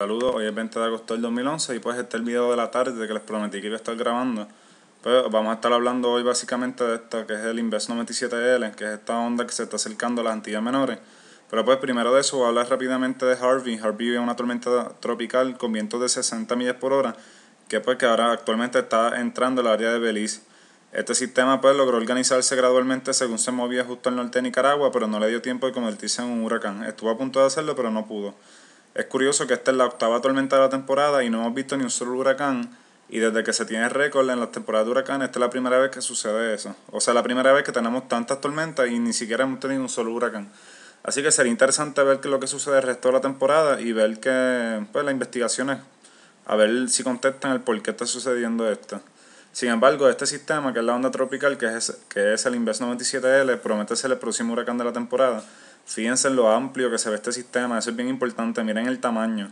Saludos, hoy es 20 de agosto del 2011 y pues este es el video de la tarde que les prometí que iba a estar grabando. Pero vamos a estar hablando hoy básicamente de esto que es el Inves 97L, que es esta onda que se está acercando a las Antillas Menores. Pero pues primero de eso voy a hablar rápidamente de Harvey. Harvey es una tormenta tropical con vientos de 60 millas por hora, que pues que ahora actualmente está entrando al área de Belice. Este sistema pues logró organizarse gradualmente según se movía justo al norte de Nicaragua, pero no le dio tiempo de convertirse en un huracán. Estuvo a punto de hacerlo, pero no pudo. Es curioso que esta es la octava tormenta de la temporada y no hemos visto ni un solo huracán. Y desde que se tiene récord en las temporadas de huracán, esta es la primera vez que sucede eso. O sea, la primera vez que tenemos tantas tormentas y ni siquiera hemos tenido un solo huracán. Así que sería interesante ver qué lo que sucede el resto de la temporada y ver que pues, investigación es a ver si contestan el por qué está sucediendo esto. Sin embargo, este sistema, que es la onda tropical, que es, que es el Inverse 97L, promete ser el próximo huracán de la temporada. Fíjense en lo amplio que se ve este sistema, eso es bien importante, miren el tamaño.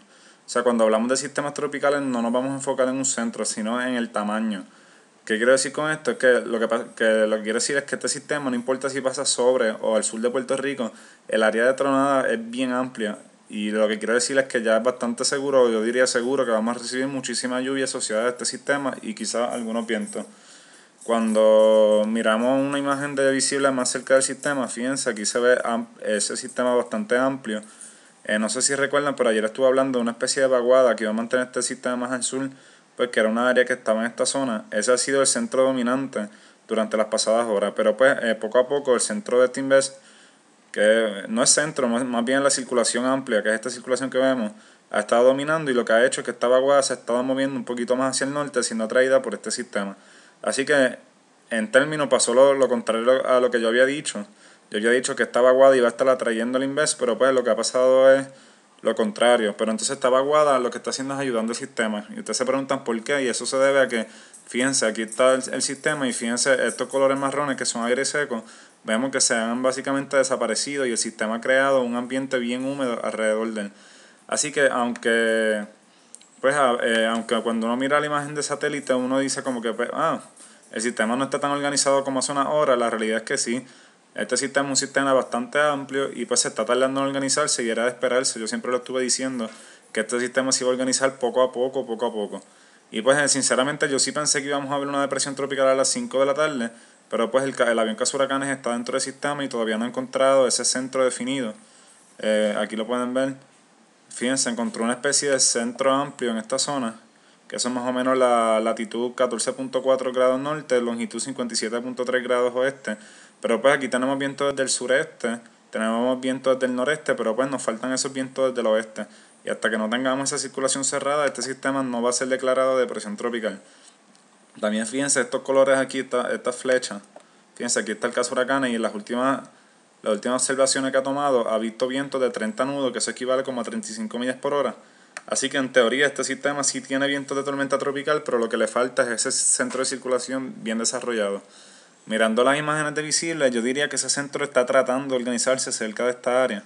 O sea, cuando hablamos de sistemas tropicales no nos vamos a enfocar en un centro, sino en el tamaño. ¿Qué quiero decir con esto? Es que lo que, lo quiero decir es que este sistema, no importa si pasa sobre o al sur de Puerto Rico, el área de tronada es bien amplia. Y lo que quiero decir es que ya es bastante seguro, yo diría seguro, que vamos a recibir muchísima lluvia asociada a este sistema y quizás algunos vientos. Cuando miramos una imagen de visible más cerca del sistema, fíjense, aquí se ve ese sistema bastante amplio. Eh, no sé si recuerdan, pero ayer estuve hablando de una especie de vaguada que iba a mantener este sistema más al sur, pues que era una área que estaba en esta zona. Ese ha sido el centro dominante durante las pasadas horas, pero pues eh, poco a poco el centro de Timbes, que no es centro, más, más bien la circulación amplia, que es esta circulación que vemos, ha estado dominando y lo que ha hecho es que esta vaguada se ha estado moviendo un poquito más hacia el norte, siendo atraída por este sistema. Así que, en términos, pasó lo, contrario a lo que yo había dicho. Yo he dicho que estaba Aguada y va a estar atrayendo el Invest, pero pues lo que ha pasado es lo contrario. Pero entonces estaba Aguada, lo que está haciendo es ayudando al sistema. Y ustedes se preguntan por qué, y eso se debe a que, fíjense, aquí está el, el sistema y fíjense estos colores marrones que son aire seco, vemos que se han básicamente desaparecido y el sistema ha creado un ambiente bien húmedo alrededor de él. Así que aunque pues, eh, aunque cuando uno mira la imagen de satélite, uno dice como que, pues, ah, el sistema no está tan organizado como hace una hora, la realidad es que sí. Este sistema es un sistema bastante amplio y pues se está tardando en organizarse y era de esperarse. Yo siempre lo estuve diciendo que este sistema se iba a organizar poco a poco, poco a poco. Y pues eh, sinceramente yo sí pensé que íbamos a ver una depresión tropical a las 5 de la tarde, pero pues el, avión casuracanes está dentro del sistema y todavía no ha encontrado ese centro definido. Eh, aquí lo pueden ver fíjense, encontró una especie de centro amplio en esta zona, que son más o menos la latitud 14.4 grados norte, longitud 57.3 grados oeste. Pero pues aquí tenemos vientos desde el sureste, tenemos vientos desde el noreste, pero pues nos faltan esos vientos desde el oeste. Y hasta que no tengamos esa circulación cerrada, este sistema no va a ser declarado de presión tropical. También fíjense estos colores aquí, estas flechas. Fíjense, aquí está el caso huracán y en las últimas las últimas observaciones que ha tomado ha visto vientos de 30 nudos, que eso equivale como a 35 millas por hora. Así que en teoría este sistema sí tiene vientos de tormenta tropical, pero lo que le falta es ese centro de circulación bien desarrollado. Mirando las imágenes de visibles, yo diría que ese centro está tratando de organizarse cerca de esta área.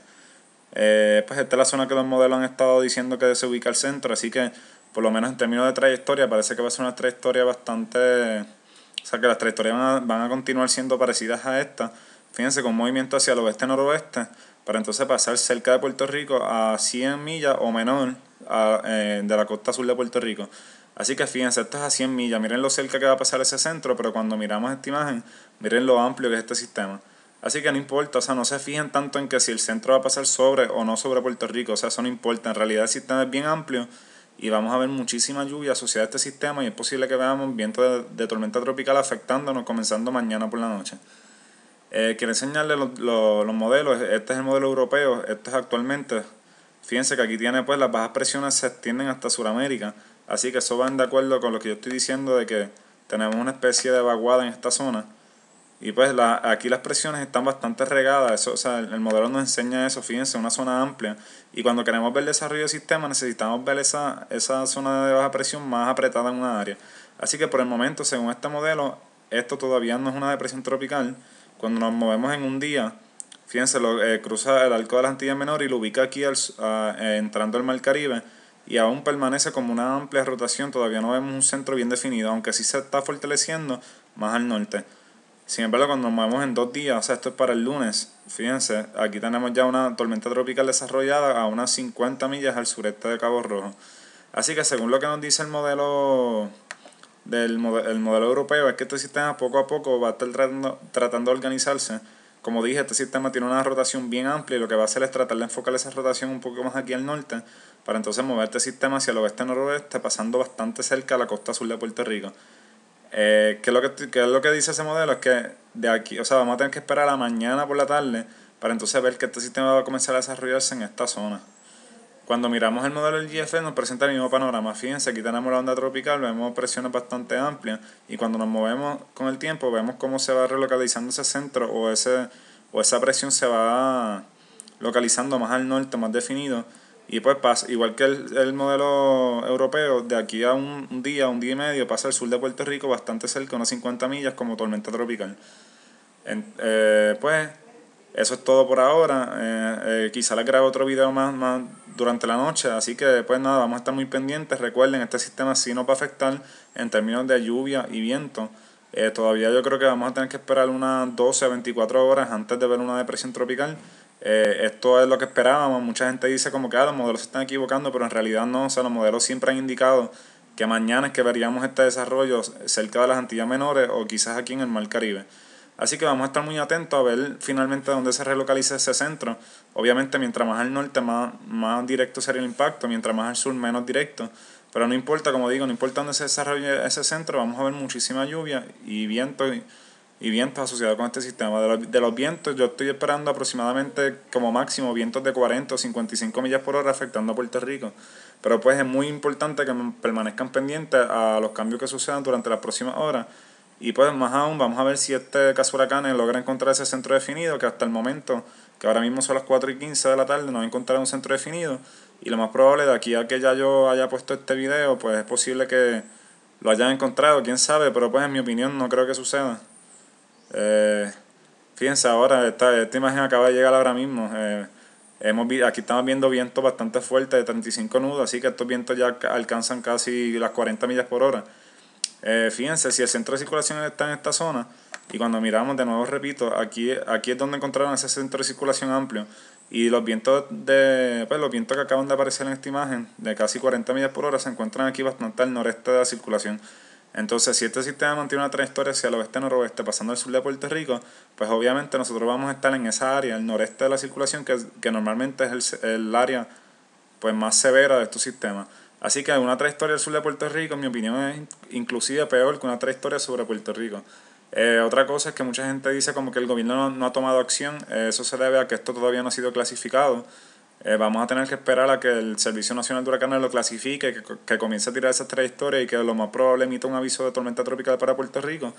Eh, pues esta es la zona que los modelos han estado diciendo que se ubica el centro, así que por lo menos en términos de trayectoria parece que va a ser una trayectoria bastante... O sea que las trayectorias van a continuar siendo parecidas a esta, fíjense, con movimiento hacia el oeste-noroeste, para entonces pasar cerca de Puerto Rico a 100 millas o menor eh, de la costa sur de Puerto Rico. Así que fíjense, esto es a 100 millas, miren lo cerca que va a pasar ese centro, pero cuando miramos esta imagen, miren lo amplio que es este sistema. Así que no importa, o sea, no se fijen tanto en que si el centro va a pasar sobre o no sobre Puerto Rico, o sea, eso no importa, en realidad el sistema es bien amplio y vamos a ver muchísima lluvia asociada a este sistema y es posible que veamos viento de tormenta tropical afectándonos comenzando mañana por la noche. Eh, quiero enseñarles los, modelos. Este es el modelo europeo. Este es actualmente. Fíjense que aquí tiene pues las bajas presiones se extienden hasta Sudamérica. Así que eso va de acuerdo con lo que yo estoy diciendo de que tenemos una especie de vaguada en esta zona. Y pues la, aquí las presiones están bastante regadas. Eso, o sea, el, modelo nos enseña eso, fíjense, una zona amplia. Y cuando queremos ver el desarrollo del sistema, necesitamos ver esa, esa zona de baja presión más apretada en una área. Así que por el momento, según este modelo, esto todavía no es una depresión tropical. Cuando nos movemos en un día, fíjense, eh, cruza el arco de la Antilla Menor y lo ubica aquí eh, entrando al Mar Caribe y aún permanece como una amplia rotación, todavía no vemos un centro bien definido, aunque sí se está fortaleciendo más al norte. Sin embargo, cuando nos movemos en dos días, o sea, esto es para el lunes, fíjense, aquí tenemos ya una tormenta tropical desarrollada a unas 50 millas al sureste de Cabo Rojo. Así que según lo que nos dice el modelo del modelo europeo es que este sistema poco a poco va a estar tratando, de organizarse. Como dije, este sistema tiene una rotación bien amplia y lo que va a hacer es tratar de enfocar esa rotación un poco más aquí al norte para entonces mover este sistema hacia el oeste-noroeste pasando bastante cerca a la costa sur de Puerto Rico. Eh, ¿qué, es lo que, es lo que dice ese modelo? Es que de aquí, o sea, vamos a tener que esperar a la mañana por la tarde para entonces ver que este sistema va a comenzar a desarrollarse en esta zona. Cuando miramos el modelo del GFE nos presenta el mismo panorama. Fíjense, aquí tenemos la onda tropical, vemos presiones bastante amplias y cuando nos movemos con el tiempo vemos cómo se va relocalizando ese centro o, ese, o esa presión se va localizando más al norte, más definido. Y pues pasa, igual que el, el modelo europeo, de aquí a un, un, día, un día y medio, pasa al sur de Puerto Rico bastante cerca, unas 50 millas, como tormenta tropical. Eh, pues eso es todo por ahora. Eh, eh, quizá les grabe otro video más, más durante la noche. Así que después nada, vamos a estar muy pendientes. Recuerden, este sistema sí nos va a afectar en términos de lluvia y viento. Eh, todavía yo creo que vamos a tener que esperar unas 12 a 24 horas antes de ver una depresión tropical. Eh, esto es lo que esperábamos. Mucha gente dice como que ah, los modelos se están equivocando, pero en realidad no. O sea, los modelos siempre han indicado que mañana es que veríamos este desarrollo cerca de las Antillas Menores o quizás aquí en el Mar Caribe. Así que vamos a estar muy atentos a ver finalmente dónde se relocaliza ese centro. Obviamente, mientras más al norte, más, directo sería el impacto, mientras más al sur, menos directo. Pero no importa, como digo, no importa dónde se desarrolle ese centro, vamos a ver muchísima lluvia y viento y, vientos asociados con este sistema. De los, de los, vientos, yo estoy esperando aproximadamente como máximo vientos de 40 o 55 millas por hora afectando a Puerto Rico. Pero pues es muy importante que permanezcan pendientes a los cambios que sucedan durante las próximas horas y pues más aún, vamos a ver si este caso Huracanes logra encontrar ese centro definido, que hasta el momento, que ahora mismo son las 4 y 15 de la tarde, no ha encontrado un centro definido. Y lo más probable, de aquí a que ya yo haya puesto este video, pues es posible que lo hayan encontrado, quién sabe, pero pues en mi opinión no creo que suceda. Eh, fíjense ahora, esta, esta imagen acaba de llegar ahora mismo. Eh, aquí estamos viendo vientos bastante fuertes de 35 nudos, así que estos vientos ya alcanzan casi las 40 millas por hora. Eh, fíjense, si el centro de circulación está en esta zona, y cuando miramos, de nuevo repito, aquí, aquí es donde encontraron ese centro de circulación amplio. Y los vientos de pues, los vientos que acaban de aparecer en esta imagen, de casi 40 millas por hora, se encuentran aquí bastante al noreste de la circulación. Entonces, si este sistema mantiene una trayectoria hacia el oeste-noroeste, pasando al sur de Puerto Rico, pues obviamente nosotros vamos a estar en esa área, el noreste de la circulación, que, que normalmente es el, el área pues, más severa de estos sistemas. Así que una trayectoria del sur de Puerto Rico, en mi opinión, es inclusive peor que una trayectoria sobre Puerto Rico. Eh, otra cosa es que mucha gente dice como que el gobierno no, ha tomado acción. Eh, eso se debe a que esto todavía no ha sido clasificado. Eh, vamos a tener que esperar a que el Servicio Nacional de Huracanes lo clasifique, que, que comience a tirar esas trayectorias y que lo más probable emita un aviso de tormenta tropical para Puerto Rico,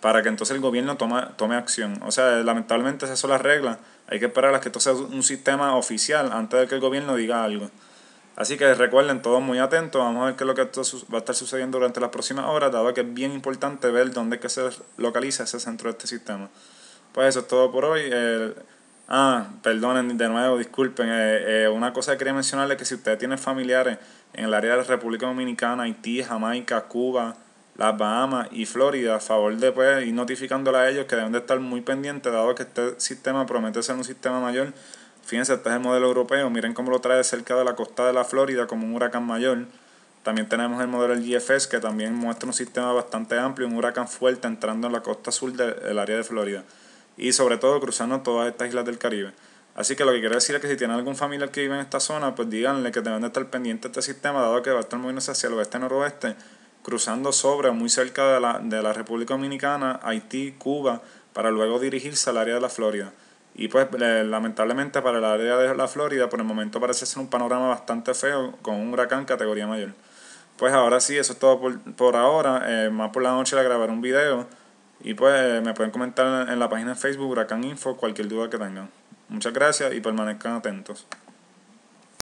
para que entonces el gobierno tome acción. O sea, lamentablemente esas son las reglas. Hay que esperar a que esto sea un sistema oficial antes de que el gobierno diga algo. Así que recuerden, todos muy atentos, vamos a ver qué es lo que va a estar sucediendo durante las próximas horas, dado que es bien importante ver dónde que se localiza ese centro de este sistema. Pues eso es todo por hoy. ah, perdonen de nuevo, disculpen. Eh, eh una cosa que quería mencionarles es que si ustedes tienen familiares en el área de la República Dominicana, Haití, Jamaica, Cuba, las Bahamas y Florida, a favor de pues, ir notificándole a ellos que deben de estar muy pendientes, dado que este sistema promete ser un sistema mayor Fíjense, este es el modelo europeo, miren cómo lo trae cerca de la costa de la Florida como un huracán mayor. También tenemos el modelo GFS que también muestra un sistema bastante amplio, un huracán fuerte entrando en la costa sur del área de Florida y sobre todo cruzando todas estas islas del Caribe. Así que lo que quiero decir es que si tienen algún familiar que vive en esta zona, pues díganle que deben estar pendientes de este sistema, dado que va a estar moviéndose hacia el oeste-noroeste, cruzando sobre muy cerca de la, de la República Dominicana, Haití, Cuba, para luego dirigirse al área de la Florida. Y pues lamentablemente para el área de la Florida por el momento parece ser un panorama bastante feo con un huracán categoría mayor. Pues ahora sí, eso es todo por, ahora. Eh, más por la noche le grabaré un video. Y pues me pueden comentar en la página de Facebook Huracán Info cualquier duda que tengan. Muchas gracias y permanezcan atentos.